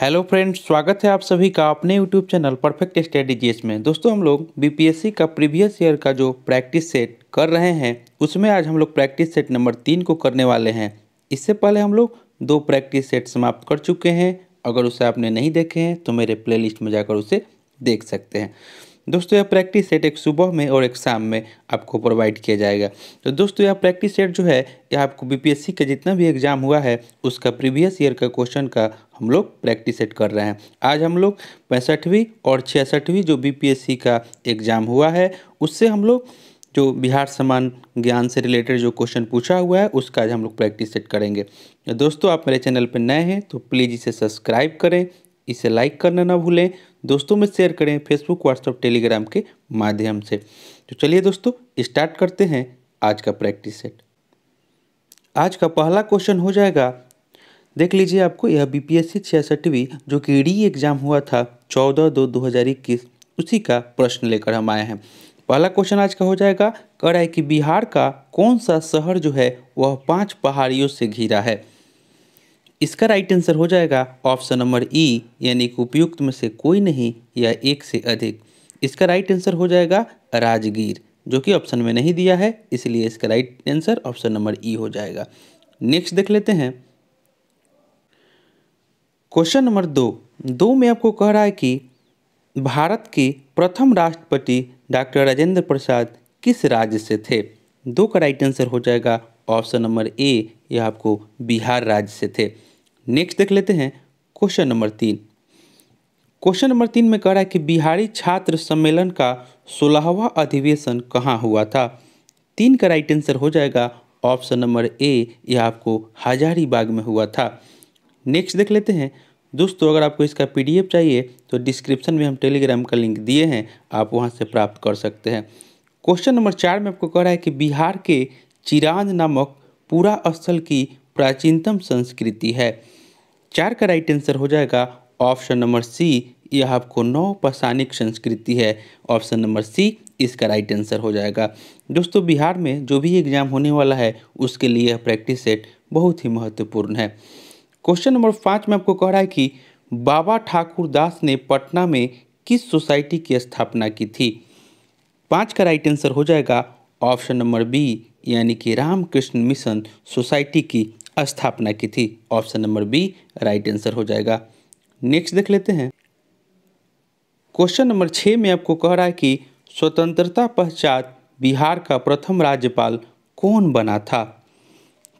hello friends स्वागत है आप सभी का अपने यूट्यूब चैनल परफेक्ट स्ट्रेटेजीज में दोस्तों हम लोग बीपीएससी का प्रीवियस ईयर का जो प्रैक्टिस सेट कर रहे हैं उसमें आज हम लोग प्रैक्टिस सेट नंबर तीन को करने वाले हैं इससे पहले हम लोग दो प्रैक्टिस सेट समाप्त कर चुके हैं अगर उसे आपने नहीं देखे हैं तो मेरे प्ले में जाकर उसे देख सकते हैं दोस्तों यह प्रैक्टिस सेट एक सुबह में और एक शाम में आपको प्रोवाइड किया जाएगा तो दोस्तों यह प्रैक्टिस सेट जो है यह आपको बीपीएससी का जितना भी एग्जाम हुआ है उसका प्रीवियस ईयर का क्वेश्चन का हम लोग प्रैक्टिस सेट कर रहे हैं आज हम लोग पैंसठवीं और छियासठवीं जो बी का एग्ज़ाम हुआ है उससे हम लोग जो बिहार समान ज्ञान से रिलेटेड जो क्वेश्चन पूछा हुआ है उसका आज हम लोग प्रैक्टिस सेट करेंगे दोस्तों आप मेरे चैनल पर नए हैं तो प्लीज़ इसे सब्सक्राइब करें इसे लाइक करना ना भूलें दोस्तों में शेयर करें फेसबुक व्हाट्सअप टेलीग्राम के माध्यम से तो चलिए दोस्तों स्टार्ट करते हैं आज का प्रैक्टिस सेट आज का पहला क्वेश्चन हो जाएगा देख लीजिए आपको यह बी पी एस सी जो कि डी e एग्ज़ाम e हुआ था चौदह दो दो हज़ार इक्कीस उसी का प्रश्न लेकर हम आए हैं पहला क्वेश्चन आज का हो जाएगा कराए कि बिहार का कौन सा शहर जो है वह पांच पहाड़ियों से घिरा है इसका राइट आंसर हो जाएगा ऑप्शन नंबर ई यानी कि उपयुक्त में से कोई नहीं या एक से अधिक इसका राइट आंसर हो जाएगा राजगीर जो कि ऑप्शन में नहीं दिया है इसलिए इसका right answer option number E हो जाएगा नेक्स्ट देख लेते हैं क्वेश्चन नंबर दो दो में आपको कह रहा है कि भारत के प्रथम राष्ट्रपति डॉक्टर राजेंद्र प्रसाद किस राज्य से थे दो का राइट आंसर हो जाएगा ऑप्शन नंबर ए यह आपको बिहार राज्य से थे नेक्स्ट देख लेते हैं क्वेश्चन नंबर तीन क्वेश्चन नंबर तीन में कह रहा है कि बिहारी छात्र सम्मेलन का सोलहवा अधिवेशन कहाँ हुआ था तीन का राइट आंसर हो जाएगा ऑप्शन नंबर ए यह आपको हजारीबाग में हुआ था नेक्स्ट देख लेते हैं दोस्तों अगर आपको इसका पीडीएफ चाहिए तो डिस्क्रिप्शन में हम टेलीग्राम का लिंक दिए हैं आप वहाँ से प्राप्त कर सकते हैं क्वेश्चन नंबर चार में आपको कह रहा है कि बिहार के चिरांद नामक पूरा स्थल की प्राचीनतम संस्कृति है चार का राइट आंसर हो जाएगा ऑप्शन नंबर सी यह आपको नौ पसानिक संस्कृति है ऑप्शन नंबर सी इसका राइट आंसर हो जाएगा दोस्तों बिहार में जो भी एग्ज़ाम होने वाला है उसके लिए यह प्रैक्टिस सेट बहुत ही महत्वपूर्ण है क्वेश्चन नंबर पाँच में आपको कह रहा है कि बाबा ठाकुर दास ने पटना में किस सोसाइटी की स्थापना की थी पाँच का राइट आंसर हो जाएगा ऑप्शन नंबर बी यानी कि रामकृष्ण मिशन सोसाइटी की स्थापना की थी option number B right answer हो जाएगा नेक्स्ट देख लेते हैं क्वेश्चन नंबर छः में आपको कह रहा है कि स्वतंत्रता पश्चात बिहार का प्रथम राज्यपाल कौन बना था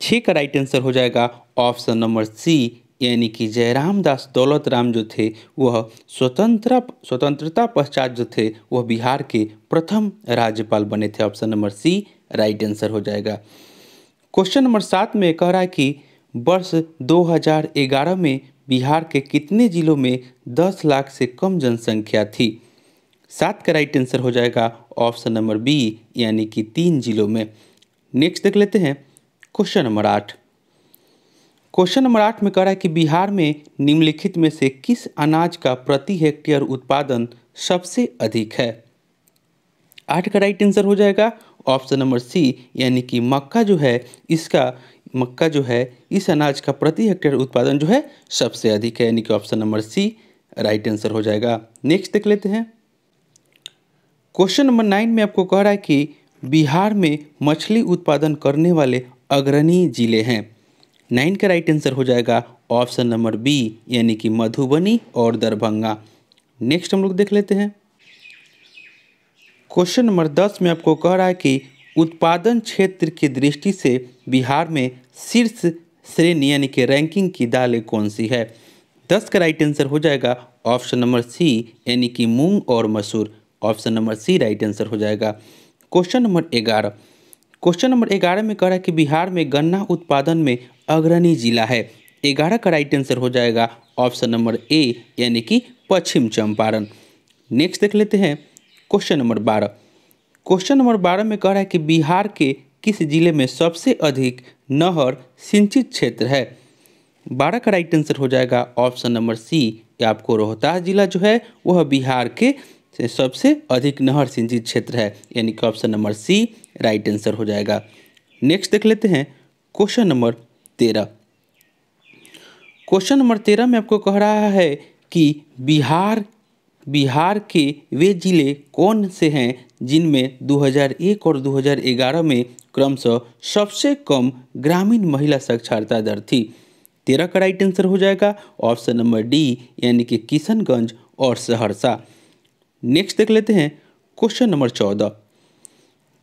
छः का राइट आंसर हो जाएगा ऑप्शन नंबर सी यानी कि जयराम दास दौलत राम जो थे वह स्वतंत्र स्वतंत्रता पश्चात जो थे वह बिहार के प्रथम राज्यपाल बने थे option number C right answer हो जाएगा क्वेश्चन नंबर सात में कह रहा है कि वर्ष 2011 में बिहार के कितने जिलों में 10 लाख से कम जनसंख्या थी सात का राइट आंसर हो जाएगा ऑप्शन नंबर बी यानी कि तीन जिलों में नेक्स्ट देख लेते हैं क्वेश्चन नंबर आठ क्वेश्चन नंबर आठ में कह रहा है कि बिहार में निम्नलिखित में से किस अनाज का प्रति हेक्टेयर उत्पादन सबसे अधिक है आठ का राइट आंसर हो जाएगा ऑप्शन नंबर सी यानी कि मक्का जो है इसका मक्का जो है इस अनाज का प्रति हेक्टेयर उत्पादन जो है सबसे अधिक है यानी कि option number C right answer हो जाएगा नेक्स्ट देख लेते हैं क्वेश्चन नंबर नाइन में आपको कह रहा है कि बिहार में मछली उत्पादन करने वाले अग्रणी जिले हैं नाइन का राइट आंसर हो जाएगा ऑप्शन नंबर बी यानी कि मधुबनी और दरभंगा नेक्स्ट हम लोग देख लेते हैं क्वेश्चन नंबर दस में आपको कह रहा है कि उत्पादन क्षेत्र की दृष्टि से बिहार में शीर्ष श्रेणी यानी कि रैंकिंग की दालें कौन सी है दस का राइट आंसर हो जाएगा ऑप्शन नंबर सी यानी कि मूंग और मसूर option number C right answer हो जाएगा क्वेश्चन नंबर ग्यारह क्वेश्चन नंबर ग्यारह में कह रहा है कि बिहार में गन्ना उत्पादन में अग्रणी जिला है ग्यारह का राइट आंसर हो जाएगा ऑप्शन नंबर ए यानी कि पश्चिम चंपारण नेक्स्ट देख लेते हैं क्वेश्चन नंबर बारह क्वेश्चन नंबर बारह में कह रहा है कि बिहार के किस जिले में सबसे अधिक नहर सिंचित क्षेत्र है बारह का राइट आंसर हो जाएगा ऑप्शन नंबर सी आपको रोहतास जिला जो है वह बिहार के सबसे अधिक नहर सिंचित क्षेत्र है यानी कि option number C right answer हो जाएगा नेक्स्ट देख लेते हैं क्वेश्चन नंबर तेरह क्वेश्चन नंबर तेरह में आपको कह रहा है कि बिहार बिहार के वे जिले कौन से हैं जिनमें 2001 और 2011 में क्रमशः सबसे कम ग्रामीण महिला साक्षरता दर थी तेरह का राइट आंसर हो जाएगा ऑप्शन नंबर डी यानी कि किशनगंज और सहरसा नेक्स्ट देख लेते हैं क्वेश्चन नंबर चौदह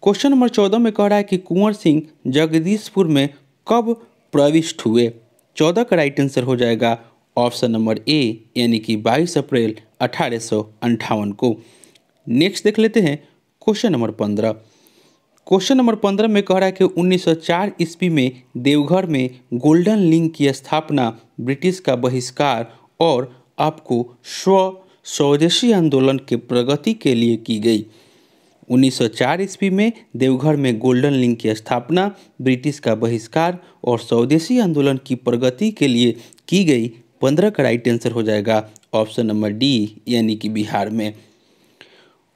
क्वेश्चन नंबर चौदह में कह रहा है कि कुंवर सिंह जगदीशपुर में कब प्रविष्ट हुए चौदह का राइट आंसर हो जाएगा ऑप्शन नंबर ए यानी कि 22 अप्रैल अठारह को नेक्स्ट देख लेते हैं क्वेश्चन नंबर पंद्रह क्वेश्चन नंबर पंद्रह में कह रहा है कि 1904 ईस्वी में देवघर में गोल्डन लिंग की स्थापना ब्रिटिश का बहिष्कार और आपको स्व स्वदेशी आंदोलन के प्रगति के लिए की गई 1904 ईस्वी में देवघर में गोल्डन लिंक की स्थापना ब्रिटिश का बहिष्कार और स्वदेशी आंदोलन की प्रगति के लिए की गई पंद्रह का राइट आंसर हो जाएगा ऑप्शन नंबर डी यानी कि बिहार में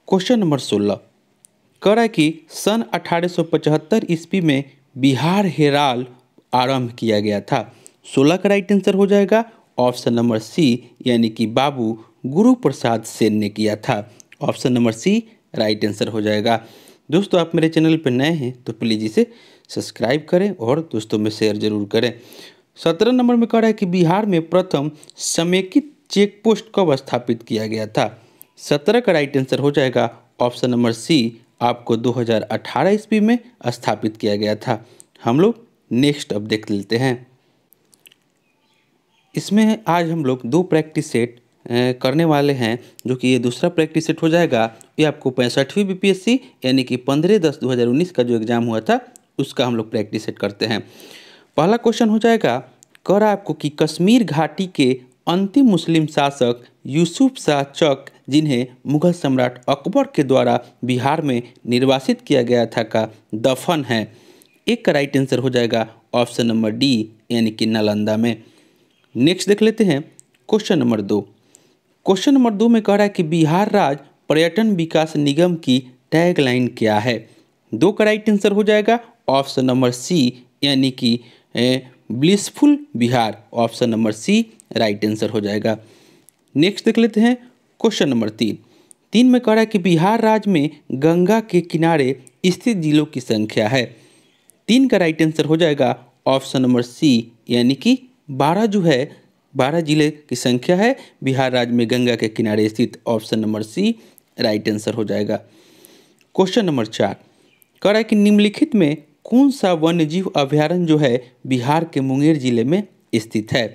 क्वेश्चन नंबर सोलह कह रहा है कि सन 1875 ईस्वी में बिहार हेराल आरंभ किया गया था सोलह का राइट आंसर हो जाएगा ऑप्शन नंबर सी यानी कि बाबू गुरु प्रसाद सेन ने किया था option number C right answer हो जाएगा दोस्तों आप मेरे चैनल पर नए हैं तो प्लीज़ इसे सब्सक्राइब करें और दोस्तों में शेयर जरूर करें सत्रह नंबर में कह रहा है कि बिहार में प्रथम समेकित चेक पोस्ट कब स्थापित किया गया था सत्रह का राइट आंसर हो जाएगा ऑप्शन नंबर सी आपको 2018 ईस्वी में स्थापित किया गया था हम लोग नेक्स्ट अब देख लेते हैं इसमें आज हम लोग दो प्रैक्टिस सेट करने वाले हैं जो कि ये दूसरा प्रैक्टिस सेट हो जाएगा ये आपको पैंसठवीं बीपीएससी यानी कि पंद्रह दस 2019 का जो एग्ज़ाम हुआ था उसका हम लोग प्रैक्टिस सेट करते हैं पहला क्वेश्चन हो जाएगा कर आपको कि कश्मीर घाटी के अंतिम मुस्लिम शासक यूसुफ शाह चक जिन्हें मुगल सम्राट अकबर के द्वारा बिहार में निर्वासित किया गया था का दफन है एक का राइट आंसर हो जाएगा ऑप्शन नंबर डी यानी कि नालंदा में नेक्स्ट देख लेते हैं क्वेश्चन नंबर दो क्वेश्चन नंबर दो में कह रहा है कि बिहार राज्य पर्यटन विकास निगम की टैगलाइन क्या है दो का राइट आंसर हो जाएगा ऑप्शन नंबर सी यानी कि blissful Bihar option number C right answer हो जाएगा नेक्स्ट देख लेते हैं क्वेश्चन नंबर तीन तीन में कह रहा है कि बिहार राज्य में गंगा के किनारे स्थित जिलों की संख्या है तीन का राइट आंसर हो जाएगा ऑप्शन नंबर सी यानी कि बारह जो है बारह जिले की संख्या है बिहार राज्य में गंगा के किनारे स्थित option number C right answer हो जाएगा क्वेश्चन नंबर चार कह रहा है कि निम्नलिखित में कौन सा वन्यजीव अभ्यारण्य जो है बिहार के मुंगेर जिले में स्थित है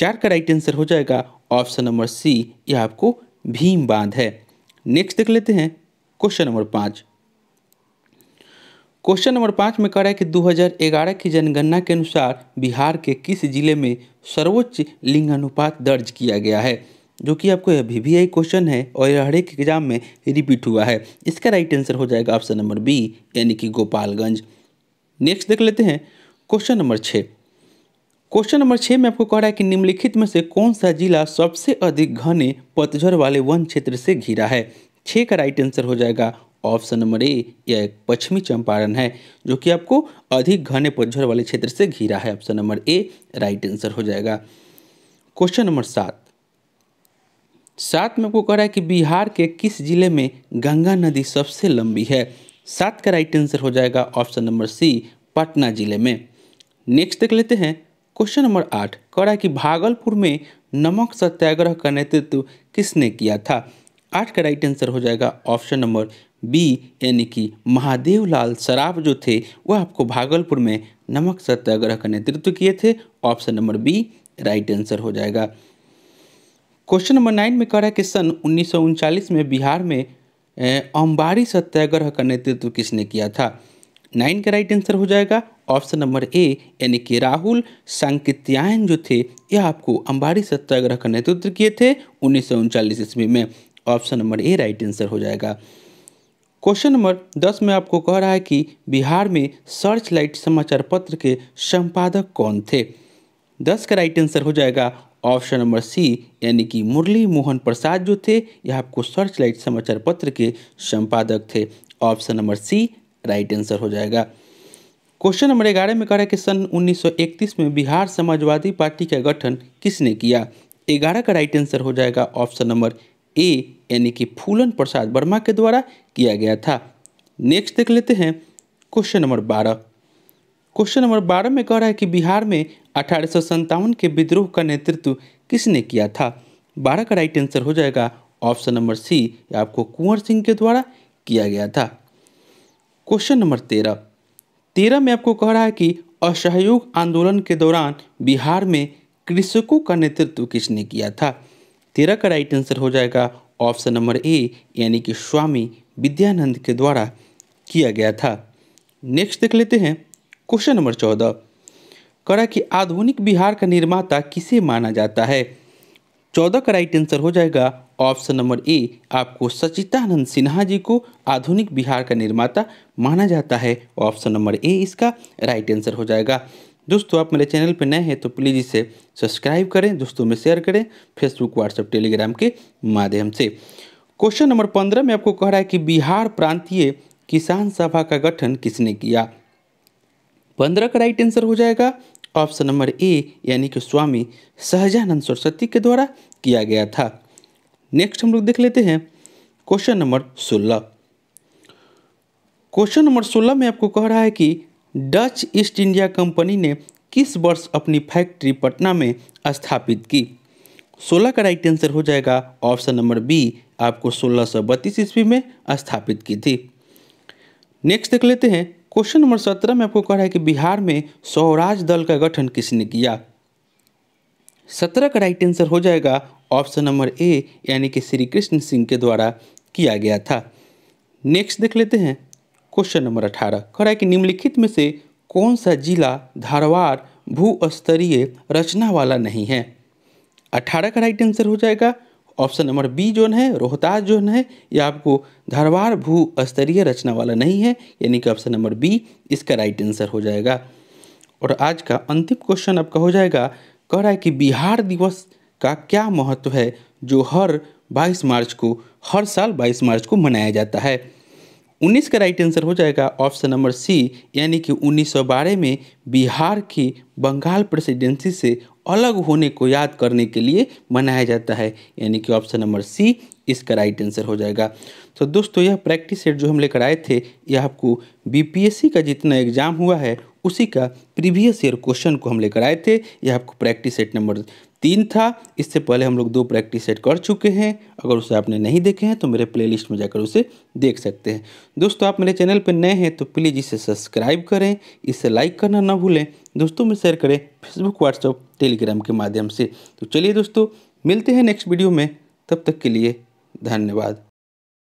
चार का राइट आंसर हो जाएगा ऑप्शन नंबर सी यह आपको भीम बांध है नेक्स्ट देख लेते हैं क्वेश्चन नंबर पाँच क्वेश्चन नंबर पाँच में कह रहा है कि 2011 की जनगणना के अनुसार बिहार के किस जिले में सर्वोच्च लिंगानुपात दर्ज किया गया है जो कि आपको अभी भी यही क्वेश्चन है और यह हर एक एग्जाम में रिपीट हुआ है इसका राइट आंसर हो जाएगा ऑप्शन नंबर बी यानी कि गोपालगंज नेक्स्ट देख लेते हैं क्वेश्चन नंबर छः क्वेश्चन नंबर छः में आपको कह रहा है कि निम्नलिखित में से कौन सा जिला सबसे अधिक घने पतझड़ वाले वन क्षेत्र से घिरा है छः का राइट आंसर हो जाएगा ऑप्शन नंबर ए यह पश्चिमी चंपारण है जो कि आपको अधिक घने पतझर वाले क्षेत्र से घिरा है option number A right answer हो जाएगा क्वेश्चन नंबर सात सात में आपको कह रहा है कि बिहार के किस जिले में गंगा नदी सबसे लंबी है सात का राइट आंसर हो जाएगा ऑप्शन नंबर सी पटना जिले में नेक्स्ट देख लेते हैं क्वेश्चन नंबर आठ कह रहा है कि भागलपुर में नमक सत्याग्रह का नेतृत्व किसने किया था आठ का राइट आंसर हो जाएगा ऑप्शन नंबर बी यानी कि महादेव लाल सराफ जो थे वह आपको भागलपुर में नमक सत्याग्रह का नेतृत्व किए थे option number B right answer हो जाएगा क्वेश्चन नंबर नाइन में कह रहा है कि सन उन्नीस में बिहार में अम्बारी सत्याग्रह का नेतृत्व किसने किया था नाइन का राइट आंसर हो जाएगा ऑप्शन नंबर ए यानी कि राहुल सांकित्यायन जो थे यह आपको अंबारी सत्याग्रह का नेतृत्व किए थे उन्नीस सौ उनचालीस ईस्वी में option number A right answer हो जाएगा क्वेश्चन नंबर दस में आपको कह रहा है कि बिहार में सर्च लाइट समाचार पत्र के संपादक कौन थे दस का राइट आंसर हो जाएगा ऑप्शन नंबर सी यानी कि मुरली मोहन प्रसाद जो थे यह आपको सर्च लाइट समाचार पत्र के संपादक थे option number C right answer हो जाएगा क्वेश्चन नंबर ग्यारह में कह रहा है कि सन 1931 में बिहार समाजवादी पार्टी का गठन किसने किया ग्यारह का राइट आंसर हो जाएगा ऑप्शन नंबर ए यानी कि फूलन प्रसाद वर्मा के द्वारा किया गया था नेक्स्ट देख लेते हैं क्वेश्चन नंबर बारह क्वेश्चन नंबर बारह में कह रहा है कि बिहार में अठारह के विद्रोह का नेतृत्व किसने किया था बारह का राइट आंसर हो जाएगा ऑप्शन नंबर सी आपको कुंवर सिंह के द्वारा किया गया था क्वेश्चन नंबर तेरह तेरह में आपको कह रहा है कि असहयोग आंदोलन के दौरान बिहार में कृषकों का नेतृत्व किसने किया था तेरह का राइट आंसर हो जाएगा ऑप्शन नंबर ए यानी कि स्वामी विद्यानंद के द्वारा किया गया था नेक्स्ट देख लेते हैं क्वेश्चन नंबर चौदह करा कि आधुनिक बिहार का निर्माता किसे माना जाता है चौदह का राइट आंसर हो जाएगा ऑप्शन नंबर ए आपको सचितानंद सिन्हा जी को आधुनिक बिहार का निर्माता माना जाता है ऑप्शन नंबर ए इसका राइट आंसर हो जाएगा दोस्तों आप मेरे चैनल पर नए हैं तो प्लीज़ इसे सब्सक्राइब करें दोस्तों में शेयर करें फेसबुक व्हाट्सएप टेलीग्राम के माध्यम से क्वेश्चन नंबर पंद्रह में आपको कह रहा है कि बिहार प्रांतीय किसान सभा का गठन किसने किया पंद्रह का राइट आंसर हो जाएगा ऑप्शन नंबर ए यानी कि स्वामी सहजानंद सरस्वती के द्वारा किया गया था नेक्स्ट हम लोग देख लेते हैं क्वेश्चन नंबर सोलह क्वेश्चन नंबर सोलह में आपको कह रहा है कि डच ईस्ट इंडिया कंपनी ने किस वर्ष अपनी फैक्ट्री पटना में स्थापित की सोलह का राइट आंसर हो जाएगा ऑप्शन नंबर बी आपको सोलह सौ बत्तीस ईस्वी में स्थापित की थी नेक्स्ट देख लेते हैं क्वेश्चन नंबर सत्रह में आपको कह रहा है कि बिहार में स्वराज दल का गठन किसने किया सत्रह का राइट आंसर हो जाएगा ऑप्शन नंबर ए यानी कि श्री कृष्ण सिंह के द्वारा किया गया था नेक्स्ट देख लेते हैं क्वेश्चन नंबर अठारह कह रहा है कि निम्नलिखित में से कौन सा जिला धारवाड़ भूस्तरीय रचना वाला नहीं है अठारह का राइट आंसर हो जाएगा ऑप्शन नंबर बी जोन है रोहतास जोन है यह आपको धरवार भू स्तरीय रचना वाला नहीं है यानी कि ऑप्शन नंबर बी इसका राइट आंसर हो जाएगा और आज का अंतिम क्वेश्चन आपका हो जाएगा कह रहा है कि बिहार दिवस का क्या महत्व है जो हर 22 मार्च को हर साल 22 मार्च को मनाया जाता है उन्नीस का राइट आंसर हो जाएगा ऑप्शन नंबर सी यानी कि 1912 में बिहार की बंगाल प्रेसिडेंसी से अलग होने को याद करने के लिए मनाया जाता है यानी कि ऑप्शन नंबर सी इसका राइट आंसर हो जाएगा तो दोस्तों यह प्रैक्टिस सेट जो हम लेकर आए थे यह आपको बीपीएससी का जितना एग्ज़ाम हुआ है उसी का प्रीवियस ईयर क्वेश्चन को हम लेकर आए थे यह आपको प्रैक्टिस सेट नंबर तीन था इससे पहले हम लोग दो प्रैक्टिस सेट कर चुके हैं अगर उसे आपने नहीं देखे हैं तो मेरे प्लेलिस्ट में जाकर उसे देख सकते हैं दोस्तों आप मेरे चैनल पर नए हैं तो प्लीज़ इसे सब्सक्राइब करें इसे लाइक करना ना भूलें दोस्तों में शेयर करें फेसबुक व्हाट्सअप टेलीग्राम के माध्यम से तो चलिए दोस्तों मिलते हैं नेक्स्ट वीडियो में तब तक के लिए धन्यवाद